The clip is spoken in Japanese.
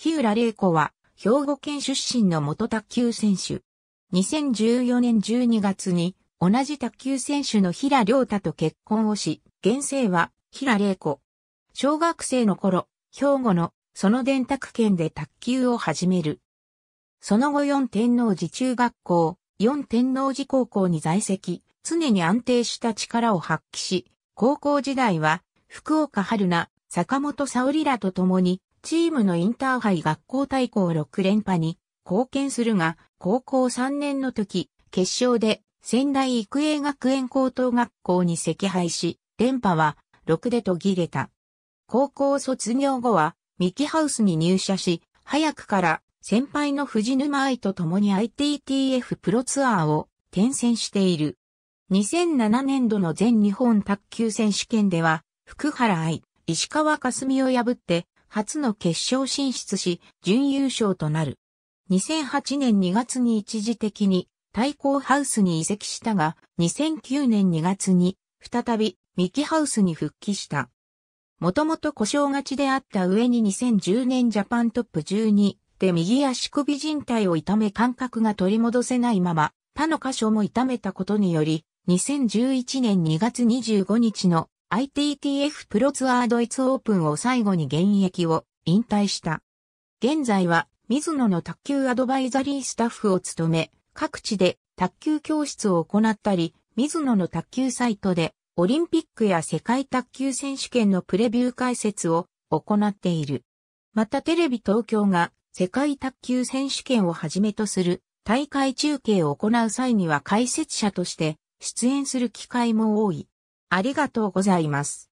日浦玲子は、兵庫県出身の元卓球選手。2014年12月に、同じ卓球選手の平良太と結婚をし、現世は平玲子。小学生の頃、兵庫のその電卓圏で卓球を始める。その後四天王寺中学校、四天王寺高校に在籍、常に安定した力を発揮し、高校時代は福岡春菜、坂本沙織らと共にチームのインターハイ学校対抗6連覇に貢献するが、高校3年の時、決勝で仙台育英学園高等学校に赤敗し、連覇は6で途切れた。高校卒業後は、ミキハウスに入社し、早くから先輩の藤沼愛と共に ITTF プロツアーを転戦している。2007年度の全日本卓球選手権では、福原愛、石川霞を破って初の決勝進出し、準優勝となる。2008年2月に一時的に対抗ハウスに移籍したが、2009年2月に再びミキハウスに復帰した。もともと故障勝ちであった上に2010年ジャパントップ12で右足首靭帯を痛め感覚が取り戻せないまま、他の箇所も痛めたことにより、2011年2月25日の ITTF プロツアードイツオープンを最後に現役を引退した。現在は、水野の卓球アドバイザリースタッフを務め、各地で卓球教室を行ったり、水野の卓球サイトで、オリンピックや世界卓球選手権のプレビュー解説を行っている。またテレビ東京が世界卓球選手権をはじめとする大会中継を行う際には解説者として出演する機会も多い。ありがとうございます。